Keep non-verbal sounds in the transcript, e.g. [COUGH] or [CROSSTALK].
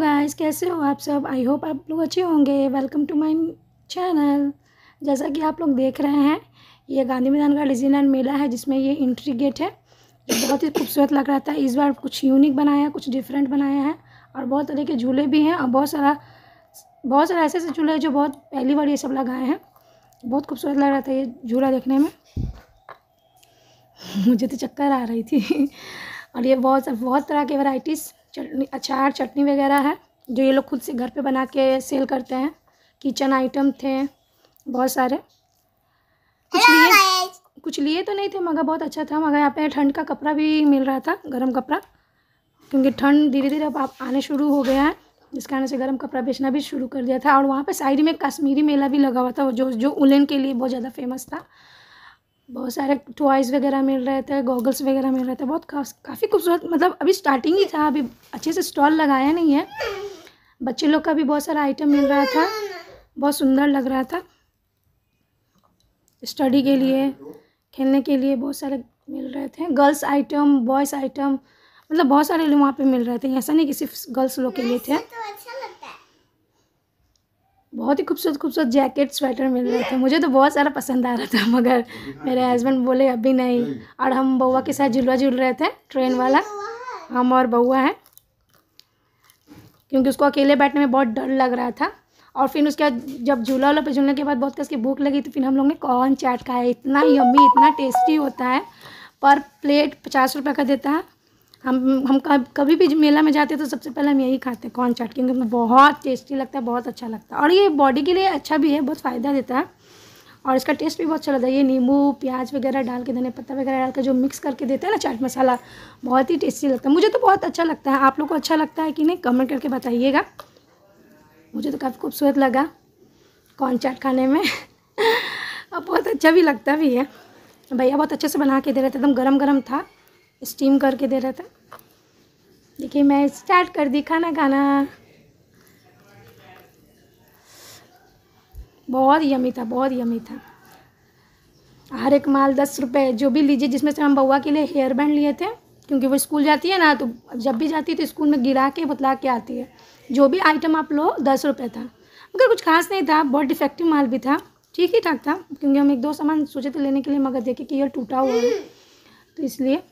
guys कैसे हो आप सब आई होप आप लोग अच्छे होंगे वेलकम टू माय चैनल जैसा कि आप लोग देख रहे हैं ये गांधी मैदान का डिजिनल मेला है जिसमें ये इंट्री गेट है ये बहुत ही खूबसूरत लग रहा था इस बार कुछ यूनिक बनाया है कुछ डिफरेंट बनाया है और बहुत तरह के झूले भी हैं और बहुत सारा बहुत सारे ऐसे ऐसे झूले जो बहुत पहली बार ये सब लगाए हैं बहुत खूबसूरत लग रहा था ये झूला देखने में [LAUGHS] मुझे तो चक्कर आ रही थी [LAUGHS] और ये बहुत बहुत तरह के वैराइटीज़ चटनी अचार अच्छा, चटनी वगैरह है जो ये लोग खुद से घर पे बना के सेल करते हैं किचन आइटम थे बहुत सारे कुछ लिए कुछ लिए तो नहीं थे मगर बहुत अच्छा था मगर यहाँ पे ठंड का कपड़ा भी मिल रहा था गर्म कपड़ा क्योंकि ठंड धीरे धीरे अब आप आने शुरू हो गया है जिस कारण से गर्म कपड़ा बेचना भी शुरू कर दिया था और वहाँ पे साइड में कश्मीरी मेला भी लगा हुआ था जो जो उलन के लिए बहुत ज़्यादा फेमस था बहुत सारे टॉयज़ वगैरह मिल रहे थे गॉगल्स वगैरह मिल रहे थे बहुत काफ़ी खूबसूरत मतलब अभी स्टार्टिंग ही था अभी अच्छे से स्टॉल लगाया नहीं है बच्चे लोग का भी बहुत सारा आइटम मिल रहा था बहुत सुंदर लग रहा था स्टडी के लिए खेलने के लिए बहुत सारे मिल रहे थे गर्ल्स आइटम बॉयज़ आइटम मतलब बहुत सारे लोग वहाँ पर मिल रहे थे ऐसा नहीं कि सिर्फ गर्ल्स लोग के लिए थे बहुत ही खूबसूरत खूबसूरत जैकेट स्वेटर मिल रहे थे मुझे तो बहुत सारा पसंद आ रहा था मगर मेरे हस्बैंड बोले अभी नहीं और हम बउआ के साथ झुलवा झूल रहे थे ट्रेन वाला हम और बउआ है क्योंकि उसको अकेले बैठने में बहुत डर लग रहा था और फिर उसके बाद जब झूला वाला पे झूलने के बाद बहुत कस की भूख लगी तो फिर हम लोग ने कॉर्न चाट खाया इतना यम्मी इतना टेस्टी होता है पर प्लेट पचास रुपये का देता है हम हम कब कभी भी मेला में जाते हैं तो सबसे पहले हम यही खाते हैं कॉर्न चाट क्योंकि बहुत टेस्टी लगता है बहुत अच्छा लगता है और ये बॉडी के लिए अच्छा भी है बहुत फ़ायदा देता है और इसका टेस्ट भी बहुत अच्छा लगता है ये नींबू प्याज वगैरह डाल के धने पत्ता वगैरह डाल के जो मिक्स करके देते हैं ना चाट मसाला बहुत ही टेस्टी लगता है मुझे तो बहुत अच्छा लगता है आप लोग को अच्छा लगता है कि नहीं कमेंट करके बताइएगा मुझे तो काफ़ी खूबसूरत लगा कॉर्न चाट खाने में और [LAUGHS] बहुत अच्छा भी लगता भी है भैया बहुत अच्छे से बना के दे रहे थे एकदम गरम गरम था स्टीम करके दे रहा था देखिए मैं स्टार्ट कर दी खाना खाना बहुत यमी था बहुत यमी था हर एक माल दस रुपये जो भी लीजिए जिसमें से हम बउआ के लिए हेयर बैंड लिए थे क्योंकि वो स्कूल जाती है ना तो जब भी जाती है तो स्कूल में गिरा के बतला के आती है जो भी आइटम आप लो दस रुपये था मगर कुछ खास नहीं था बहुत डिफेक्टिव माल भी था ठीक ही ठाक था क्योंकि हम एक दो सामान सोचे थे लेने के लिए मगर देखे कि यह टूटा हुआ है तो इसलिए